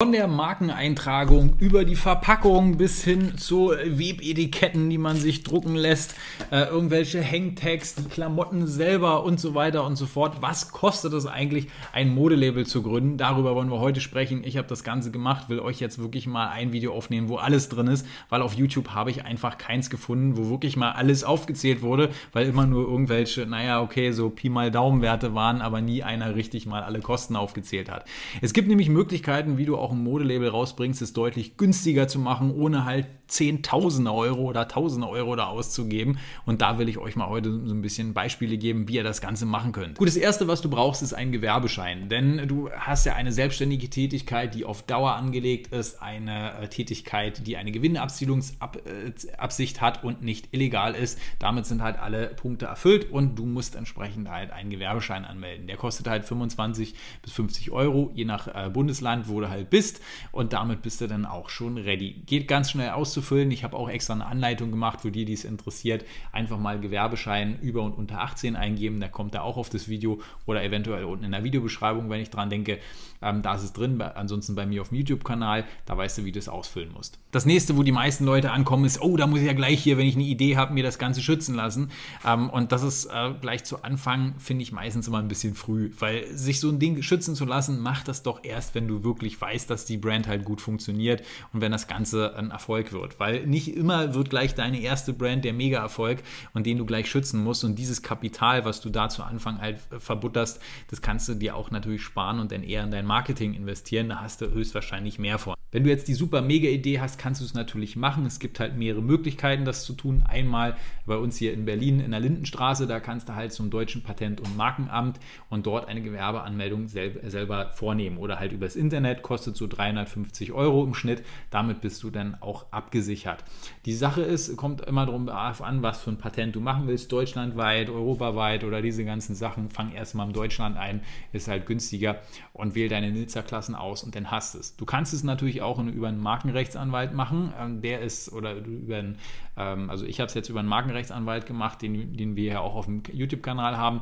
Von der Markeneintragung über die Verpackung bis hin zu Webetiketten, die man sich drucken lässt, äh, irgendwelche Hangtags, Klamotten selber und so weiter und so fort. Was kostet es eigentlich, ein Modelabel zu gründen? Darüber wollen wir heute sprechen. Ich habe das Ganze gemacht, will euch jetzt wirklich mal ein Video aufnehmen, wo alles drin ist, weil auf YouTube habe ich einfach keins gefunden, wo wirklich mal alles aufgezählt wurde, weil immer nur irgendwelche, naja, okay, so Pi mal Daumenwerte waren, aber nie einer richtig mal alle Kosten aufgezählt hat. Es gibt nämlich Möglichkeiten, wie du auch auch ein Modelabel rausbringst, es deutlich günstiger zu machen, ohne halt Zehntausende Euro oder Tausende Euro da auszugeben. Und da will ich euch mal heute so ein bisschen Beispiele geben, wie ihr das Ganze machen könnt. Gut, das Erste, was du brauchst, ist ein Gewerbeschein. Denn du hast ja eine selbstständige Tätigkeit, die auf Dauer angelegt ist, eine äh, Tätigkeit, die eine Gewinnabzielungsabsicht hat und nicht illegal ist. Damit sind halt alle Punkte erfüllt und du musst entsprechend halt einen Gewerbeschein anmelden. Der kostet halt 25 bis 50 Euro, je nach äh, Bundesland, wo du halt bist bist. Und damit bist du dann auch schon ready. Geht ganz schnell auszufüllen. Ich habe auch extra eine Anleitung gemacht für die, die es interessiert. Einfach mal Gewerbeschein über und unter 18 eingeben. Da kommt er auch auf das Video oder eventuell unten in der Videobeschreibung, wenn ich dran denke. Ähm, da ist es drin. Ansonsten bei mir auf dem YouTube-Kanal. Da weißt du, wie du es ausfüllen musst. Das nächste, wo die meisten Leute ankommen, ist, oh, da muss ich ja gleich hier, wenn ich eine Idee habe, mir das Ganze schützen lassen. Ähm, und das ist äh, gleich zu Anfang, finde ich meistens immer ein bisschen früh, weil sich so ein Ding schützen zu lassen, macht das doch erst, wenn du wirklich weißt, dass die Brand halt gut funktioniert und wenn das Ganze ein Erfolg wird. Weil nicht immer wird gleich deine erste Brand der Mega-Erfolg und den du gleich schützen musst. Und dieses Kapital, was du da zu Anfang halt äh, verbutterst, das kannst du dir auch natürlich sparen und dann eher in dein Marketing investieren. Da hast du höchstwahrscheinlich mehr von. Wenn du jetzt die super mega Idee hast, kannst du es natürlich machen. Es gibt halt mehrere Möglichkeiten, das zu tun. Einmal bei uns hier in Berlin in der Lindenstraße, da kannst du halt zum Deutschen Patent- und Markenamt und dort eine Gewerbeanmeldung sel selber vornehmen oder halt übers Internet, kostet so 350 Euro im Schnitt. Damit bist du dann auch abgesichert. Die Sache ist, kommt immer darauf an, was für ein Patent du machen willst, deutschlandweit, europaweit oder diese ganzen Sachen. Fang erstmal in Deutschland ein, ist halt günstiger und wähl deine Nizza-Klassen aus und dann hast es. Du kannst es natürlich natürlich auch über einen Markenrechtsanwalt machen. Ähm, der ist, oder über einen, ähm, also ich habe es jetzt über einen Markenrechtsanwalt gemacht, den, den wir ja auch auf dem YouTube-Kanal haben.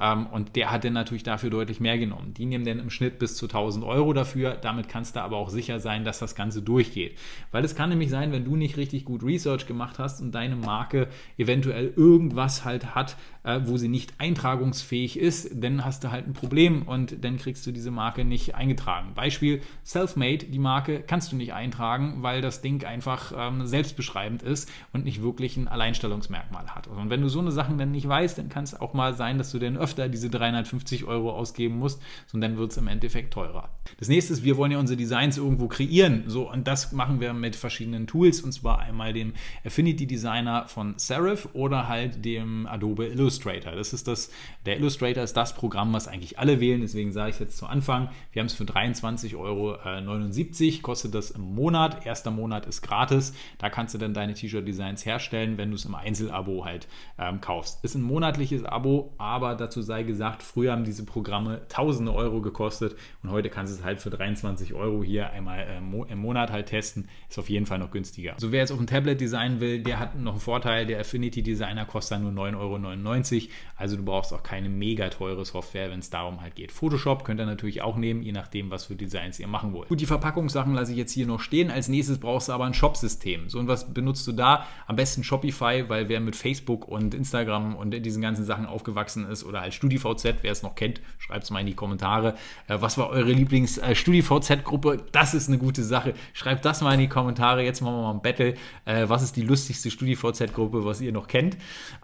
Ähm, und der hat dann natürlich dafür deutlich mehr genommen. Die nehmen dann im Schnitt bis zu 1000 Euro dafür. Damit kannst du aber auch sicher sein, dass das Ganze durchgeht. Weil es kann nämlich sein, wenn du nicht richtig gut Research gemacht hast und deine Marke eventuell irgendwas halt hat, äh, wo sie nicht eintragungsfähig ist, dann hast du halt ein Problem und dann kriegst du diese Marke nicht eingetragen. Beispiel Selfmade, die Marke kannst du nicht eintragen, weil das Ding einfach ähm, selbstbeschreibend ist und nicht wirklich ein Alleinstellungsmerkmal hat. Und wenn du so eine Sachen dann nicht weißt, dann kann es auch mal sein, dass du den öfter diese 350 Euro ausgeben musst, sondern dann wird es im Endeffekt teurer. Das nächste ist, wir wollen ja unsere Designs irgendwo kreieren. So, und das machen wir mit verschiedenen Tools, und zwar einmal dem Affinity Designer von Serif oder halt dem Adobe Illustrator. Das ist das, der Illustrator ist das Programm, was eigentlich alle wählen, deswegen sage ich jetzt zu Anfang, wir haben es für 23,79 Euro, äh, kostet das im Monat. Erster Monat ist gratis, da kannst du dann deine T-Shirt-Designs herstellen, wenn du es im Einzelabo halt ähm, kaufst. Ist ein monatliches Abo, aber dazu dazu sei gesagt, früher haben diese Programme tausende Euro gekostet und heute kannst du es halt für 23 Euro hier einmal äh, im Monat halt testen. Ist auf jeden Fall noch günstiger. So also wer jetzt auf ein Tablet designen will, der hat noch einen Vorteil. Der Affinity Designer kostet dann nur 9,99 Euro. Also du brauchst auch keine mega teure Software, wenn es darum halt geht. Photoshop könnt ihr natürlich auch nehmen, je nachdem, was für Designs ihr machen wollt. Gut, die Verpackungssachen lasse ich jetzt hier noch stehen. Als nächstes brauchst du aber ein Shop-System. So und was benutzt du da? Am besten Shopify, weil wer mit Facebook und Instagram und diesen ganzen Sachen aufgewachsen ist oder als StudiVZ, wer es noch kennt, schreibt es mal in die Kommentare. Äh, was war eure Lieblings-StudiVZ-Gruppe? Äh, das ist eine gute Sache. Schreibt das mal in die Kommentare. Jetzt machen wir mal ein Battle. Äh, was ist die lustigste StudiVZ-Gruppe, was ihr noch kennt?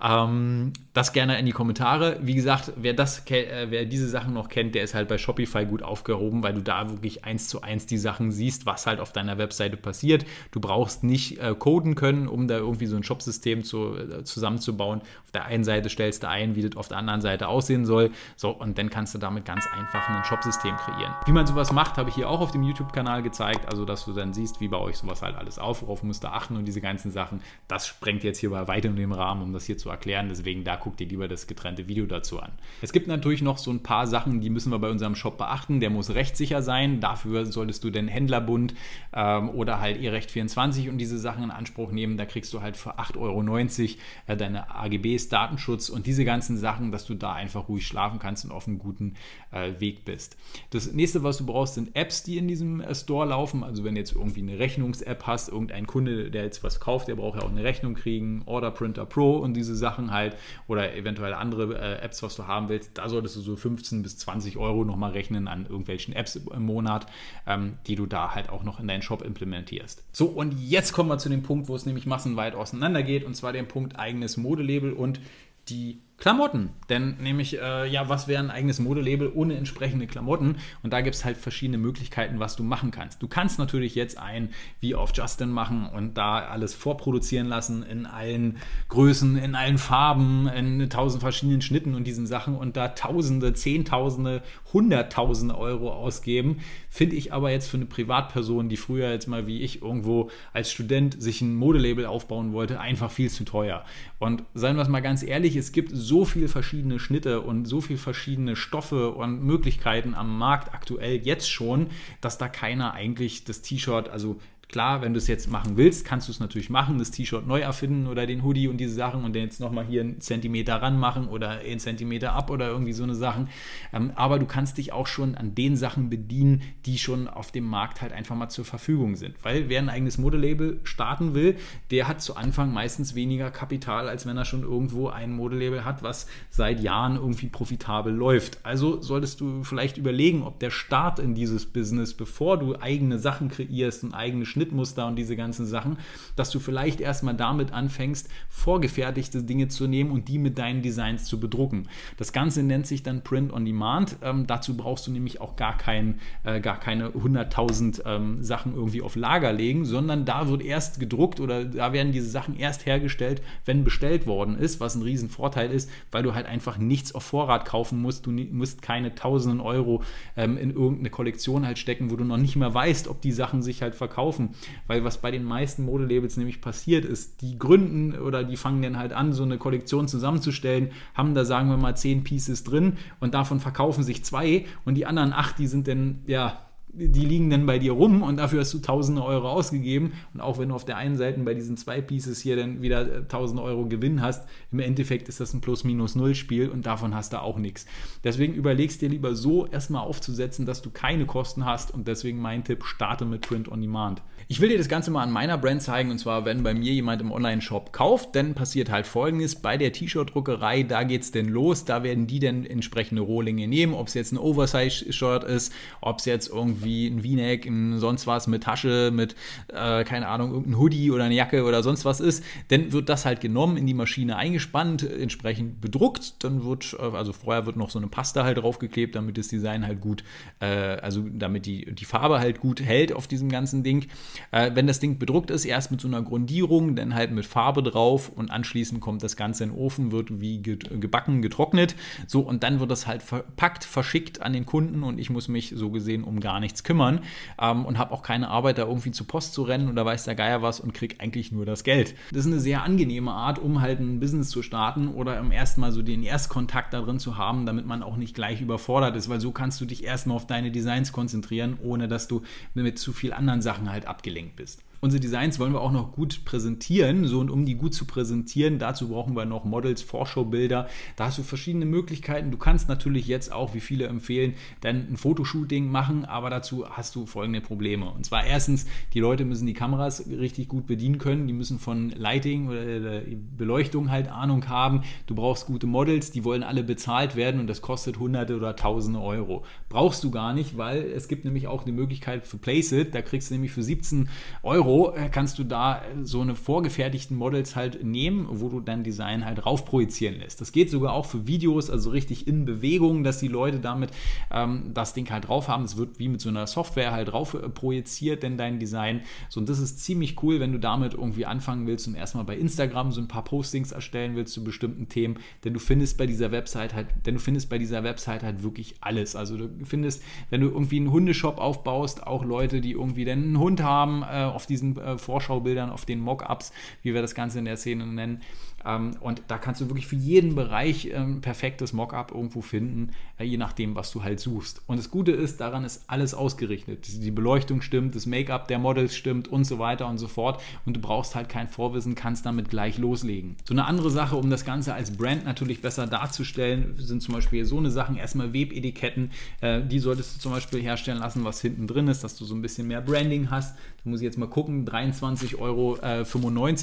Ähm, das gerne in die Kommentare. Wie gesagt, wer, das, wer diese Sachen noch kennt, der ist halt bei Shopify gut aufgehoben, weil du da wirklich eins zu eins die Sachen siehst, was halt auf deiner Webseite passiert. Du brauchst nicht coden können, um da irgendwie so ein Shopsystem zu, zusammenzubauen. Auf der einen Seite stellst du ein, wie das auf der anderen Seite aussehen soll. So, und dann kannst du damit ganz einfach ein Shopsystem kreieren. Wie man sowas macht, habe ich hier auch auf dem YouTube-Kanal gezeigt, also dass du dann siehst, wie bei euch sowas halt alles auf, worauf musst du achten und diese ganzen Sachen. Das sprengt jetzt hier bei weitem den Rahmen, um das hier zu erklären. Deswegen da guck dir lieber das getrennte Video dazu an. Es gibt natürlich noch so ein paar Sachen, die müssen wir bei unserem Shop beachten. Der muss rechtssicher sein. Dafür solltest du den Händlerbund ähm, oder halt E-Recht24 und diese Sachen in Anspruch nehmen. Da kriegst du halt für 8,90 Euro äh, deine AGBs, Datenschutz und diese ganzen Sachen, dass du da einfach ruhig schlafen kannst und auf einem guten äh, Weg bist. Das nächste, was du brauchst, sind Apps, die in diesem äh, Store laufen. Also wenn du jetzt irgendwie eine Rechnungs-App hast, irgendein Kunde, der jetzt was kauft, der braucht ja auch eine Rechnung kriegen, Order Printer Pro und diese Sachen halt oder eventuell andere äh, Apps, was du haben willst, da solltest du so 15 bis 20 Euro nochmal rechnen an irgendwelchen Apps im Monat, ähm, die du da halt auch noch in deinen Shop implementierst. So, und jetzt kommen wir zu dem Punkt, wo es nämlich massenweit auseinander geht, und zwar dem Punkt eigenes Modelabel und die Klamotten. Denn nämlich, äh, ja, was wäre ein eigenes Modelabel ohne entsprechende Klamotten? Und da gibt es halt verschiedene Möglichkeiten, was du machen kannst. Du kannst natürlich jetzt ein wie auf Justin machen und da alles vorproduzieren lassen in allen Größen, in allen Farben, in tausend verschiedenen Schnitten und diesen Sachen und da Tausende, Zehntausende, Hunderttausende Euro ausgeben. Finde ich aber jetzt für eine Privatperson, die früher jetzt mal wie ich irgendwo als Student sich ein Modelabel aufbauen wollte, einfach viel zu teuer. Und seien wir es mal ganz ehrlich, es gibt so so viele verschiedene Schnitte und so viele verschiedene Stoffe und Möglichkeiten am Markt aktuell jetzt schon, dass da keiner eigentlich das T-Shirt, also Klar, wenn du es jetzt machen willst, kannst du es natürlich machen, das T-Shirt neu erfinden oder den Hoodie und diese Sachen und dann jetzt nochmal hier einen Zentimeter ran machen oder einen Zentimeter ab oder irgendwie so eine Sachen. Ähm, aber du kannst dich auch schon an den Sachen bedienen, die schon auf dem Markt halt einfach mal zur Verfügung sind. Weil wer ein eigenes Modelabel starten will, der hat zu Anfang meistens weniger Kapital, als wenn er schon irgendwo ein Modelabel hat, was seit Jahren irgendwie profitabel läuft. Also solltest du vielleicht überlegen, ob der Start in dieses Business, bevor du eigene Sachen kreierst und eigene Schnitte Schnittmuster und diese ganzen Sachen, dass du vielleicht erstmal damit anfängst, vorgefertigte Dinge zu nehmen und die mit deinen Designs zu bedrucken. Das Ganze nennt sich dann Print on Demand. Ähm, dazu brauchst du nämlich auch gar, kein, äh, gar keine 100.000 ähm, Sachen irgendwie auf Lager legen, sondern da wird erst gedruckt oder da werden diese Sachen erst hergestellt, wenn bestellt worden ist, was ein Riesenvorteil ist, weil du halt einfach nichts auf Vorrat kaufen musst. Du musst keine tausenden Euro ähm, in irgendeine Kollektion halt stecken, wo du noch nicht mehr weißt, ob die Sachen sich halt verkaufen weil was bei den meisten Modelabels nämlich passiert ist, die gründen oder die fangen dann halt an, so eine Kollektion zusammenzustellen, haben da, sagen wir mal, zehn Pieces drin und davon verkaufen sich zwei und die anderen acht, die sind dann, ja, die liegen dann bei dir rum und dafür hast du tausende Euro ausgegeben. Und auch wenn du auf der einen Seite bei diesen zwei Pieces hier dann wieder äh, tausende Euro Gewinn hast, im Endeffekt ist das ein Plus-Minus-Null-Spiel und davon hast du auch nichts. Deswegen überlegst dir lieber so erstmal aufzusetzen, dass du keine Kosten hast und deswegen mein Tipp, starte mit Print on Demand. Ich will dir das Ganze mal an meiner Brand zeigen und zwar, wenn bei mir jemand im Online-Shop kauft, dann passiert halt folgendes, bei der T-Shirt-Druckerei, da geht es denn los, da werden die dann entsprechende Rohlinge nehmen, ob es jetzt ein Oversize-Shirt ist, ob es jetzt irgendwie irgendwie ein V-Neck, ein sonst was mit Tasche, mit, äh, keine Ahnung, irgendein Hoodie oder eine Jacke oder sonst was ist, dann wird das halt genommen, in die Maschine eingespannt, entsprechend bedruckt, dann wird, äh, also vorher wird noch so eine Paste halt draufgeklebt, damit das Design halt gut, äh, also damit die, die Farbe halt gut hält auf diesem ganzen Ding. Äh, wenn das Ding bedruckt ist, erst mit so einer Grundierung, dann halt mit Farbe drauf und anschließend kommt das Ganze in den Ofen, wird wie gebacken, getrocknet, so und dann wird das halt verpackt, verschickt an den Kunden und ich muss mich so gesehen um gar nichts nichts kümmern ähm, und habe auch keine Arbeit, da irgendwie zur Post zu rennen oder weiß der Geier was und kriege eigentlich nur das Geld. Das ist eine sehr angenehme Art, um halt ein Business zu starten oder im ersten so den Erstkontakt da drin zu haben, damit man auch nicht gleich überfordert ist, weil so kannst du dich erstmal auf deine Designs konzentrieren, ohne dass du mit zu viel anderen Sachen halt abgelenkt bist unsere Designs wollen wir auch noch gut präsentieren. So und um die gut zu präsentieren, dazu brauchen wir noch Models, Vorschaubilder. Da hast du verschiedene Möglichkeiten. Du kannst natürlich jetzt auch, wie viele empfehlen, dann ein Fotoshooting machen, aber dazu hast du folgende Probleme. Und zwar erstens, die Leute müssen die Kameras richtig gut bedienen können. Die müssen von Lighting oder Beleuchtung halt Ahnung haben. Du brauchst gute Models, die wollen alle bezahlt werden und das kostet hunderte oder tausende Euro. Brauchst du gar nicht, weil es gibt nämlich auch eine Möglichkeit für Placeit. Da kriegst du nämlich für 17 Euro Euro äh, kannst du da äh, so eine vorgefertigten Models halt nehmen, wo du dein Design halt rauf projizieren lässt. Das geht sogar auch für Videos, also richtig in Bewegung, dass die Leute damit ähm, das Ding halt drauf haben. Es wird wie mit so einer Software halt drauf äh, projiziert, denn dein Design. So, und das ist ziemlich cool, wenn du damit irgendwie anfangen willst und erstmal bei Instagram so ein paar Postings erstellen willst zu bestimmten Themen, denn du findest bei dieser Website halt, denn du findest bei dieser Website halt wirklich alles. Also du findest, wenn du irgendwie einen Hundeshop aufbaust, auch Leute, die irgendwie dann einen Hund haben, äh, auf die diesen äh, Vorschaubildern, auf den Mockups, wie wir das Ganze in der Szene nennen. Ähm, und da kannst du wirklich für jeden Bereich ähm, perfektes Mockup irgendwo finden, äh, je nachdem, was du halt suchst. Und das Gute ist, daran ist alles ausgerichtet. Die Beleuchtung stimmt, das Make-up der Models stimmt und so weiter und so fort. Und du brauchst halt kein Vorwissen, kannst damit gleich loslegen. So eine andere Sache, um das Ganze als Brand natürlich besser darzustellen, sind zum Beispiel so eine Sachen, erstmal Webetiketten. Äh, die solltest du zum Beispiel herstellen lassen, was hinten drin ist, dass du so ein bisschen mehr Branding hast. Da muss ich jetzt mal gucken gucken, 23,95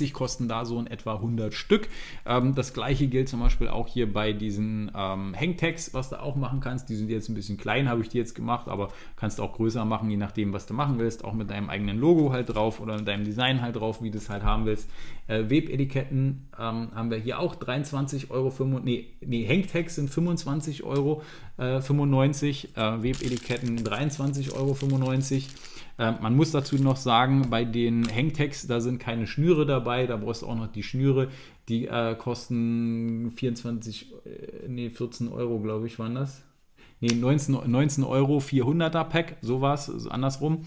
Euro kosten da so in etwa 100 Stück. Ähm, das gleiche gilt zum Beispiel auch hier bei diesen ähm, Hangtags, was du auch machen kannst. Die sind jetzt ein bisschen klein, habe ich die jetzt gemacht, aber kannst du auch größer machen, je nachdem, was du machen willst. Auch mit deinem eigenen Logo halt drauf oder mit deinem Design halt drauf, wie du es halt haben willst. Äh, Webetiketten ähm, haben wir hier auch 23,95 Euro. Nee, nee, Hangtags sind 25,95 Euro. Äh, äh Webetiketten 23,95 Euro. Äh, man muss dazu noch sagen, bei den Hangtags, da sind keine Schnüre dabei, da brauchst du auch noch die Schnüre, die äh, kosten 24, äh, nee, 14 Euro, glaube ich, waren das. Nee, 19, 19 Euro 400er Pack, sowas, also andersrum.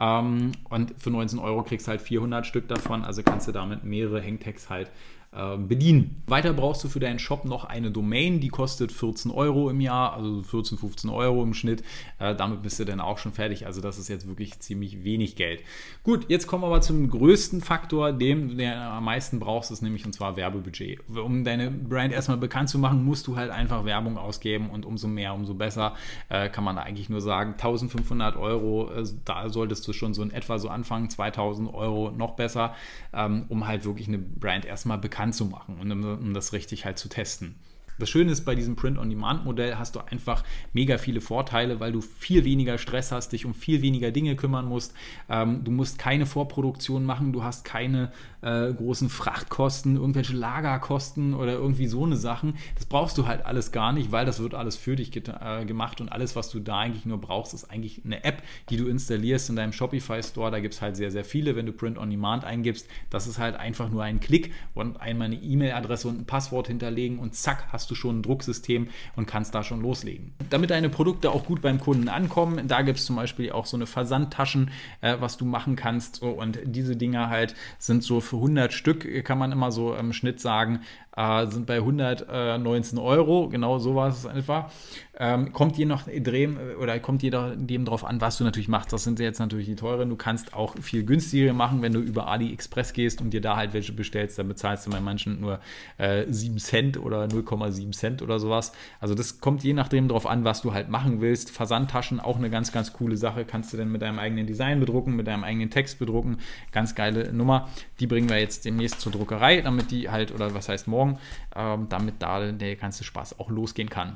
Ähm, und für 19 Euro kriegst du halt 400 Stück davon, also kannst du damit mehrere Hangtags halt ähm, bedienen. Weiter brauchst du für deinen Shop noch eine Domain, die kostet 14 Euro im Jahr, also 14, 15 Euro im Schnitt. Äh, damit bist du dann auch schon fertig. Also das ist jetzt wirklich ziemlich wenig Geld. Gut, jetzt kommen wir aber zum größten Faktor, dem du am meisten brauchst, ist nämlich und zwar Werbebudget. Um deine Brand erstmal bekannt zu machen, musst du halt einfach Werbung ausgeben und umso mehr, umso besser äh, kann man eigentlich nur sagen, 1500 Euro, äh, da solltest du schon so in etwa so anfangen, 2000 Euro noch besser, ähm, um halt wirklich eine Brand erstmal bekannt kann zu machen und um, um das richtig halt zu testen. Das Schöne ist, bei diesem Print-on-Demand-Modell hast du einfach mega viele Vorteile, weil du viel weniger Stress hast, dich um viel weniger Dinge kümmern musst. Ähm, du musst keine Vorproduktion machen, du hast keine äh, großen Frachtkosten, irgendwelche Lagerkosten oder irgendwie so eine Sachen. Das brauchst du halt alles gar nicht, weil das wird alles für dich äh, gemacht und alles, was du da eigentlich nur brauchst, ist eigentlich eine App, die du installierst in deinem Shopify-Store. Da gibt es halt sehr, sehr viele. Wenn du Print-on-Demand eingibst, das ist halt einfach nur ein Klick und einmal eine E-Mail-Adresse und ein Passwort hinterlegen und zack, hast du du schon ein Drucksystem und kannst da schon loslegen. Damit deine Produkte auch gut beim Kunden ankommen, da gibt es zum Beispiel auch so eine Versandtaschen, äh, was du machen kannst. So, und diese Dinger halt sind so für 100 Stück, äh, kann man immer so im Schnitt sagen, äh, sind bei 119 äh, Euro, genau so war es etwa. Ähm, kommt je nachdem äh, oder kommt jeder dem drauf an, was du natürlich machst. Das sind jetzt natürlich die teuren. Du kannst auch viel günstiger machen, wenn du über AliExpress gehst und dir da halt welche bestellst. Dann bezahlst du bei manchen nur äh, 7 Cent oder 0,7 Cent oder sowas. Also das kommt je nachdem drauf an, was du halt machen willst. Versandtaschen auch eine ganz, ganz coole Sache. Kannst du denn mit deinem eigenen Design bedrucken, mit deinem eigenen Text bedrucken. Ganz geile Nummer. Die bringen wir jetzt demnächst zur Druckerei, damit die halt, oder was heißt morgen? morgen, ähm, damit da der ganze Spaß auch losgehen kann.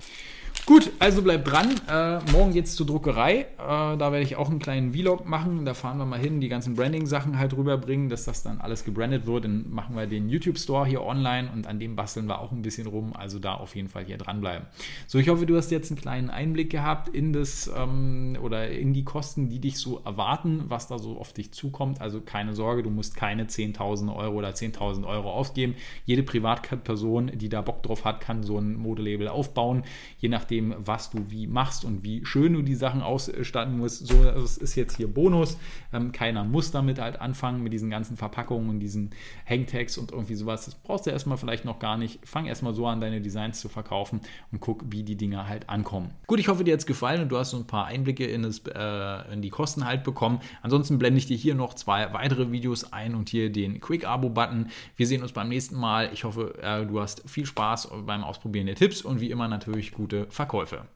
Gut, also bleibt dran. Äh, morgen geht's zur Druckerei. Äh, da werde ich auch einen kleinen Vlog machen. Da fahren wir mal hin, die ganzen Branding-Sachen halt rüberbringen, dass das dann alles gebrandet wird. Dann machen wir den YouTube-Store hier online und an dem basteln wir auch ein bisschen rum. Also da auf jeden Fall hier dranbleiben. So, ich hoffe, du hast jetzt einen kleinen Einblick gehabt in das ähm, oder in die Kosten, die dich so erwarten, was da so auf dich zukommt. Also keine Sorge, du musst keine 10.000 Euro oder 10.000 Euro ausgeben. Jede Privatperson, die da Bock drauf hat, kann so ein Modelabel aufbauen. Je nach nachdem, was du wie machst und wie schön du die Sachen ausstatten musst. So, das ist jetzt hier Bonus. Ähm, keiner muss damit halt anfangen, mit diesen ganzen Verpackungen und diesen Hangtags und irgendwie sowas. Das brauchst du erstmal vielleicht noch gar nicht. Fang erstmal so an, deine Designs zu verkaufen und guck, wie die Dinger halt ankommen. Gut, ich hoffe, dir hat es gefallen und du hast so ein paar Einblicke in, das, äh, in die Kosten halt bekommen. Ansonsten blende ich dir hier noch zwei weitere Videos ein und hier den Quick-Abo-Button. Wir sehen uns beim nächsten Mal. Ich hoffe, äh, du hast viel Spaß beim Ausprobieren der Tipps und wie immer natürlich gute Verkäufe.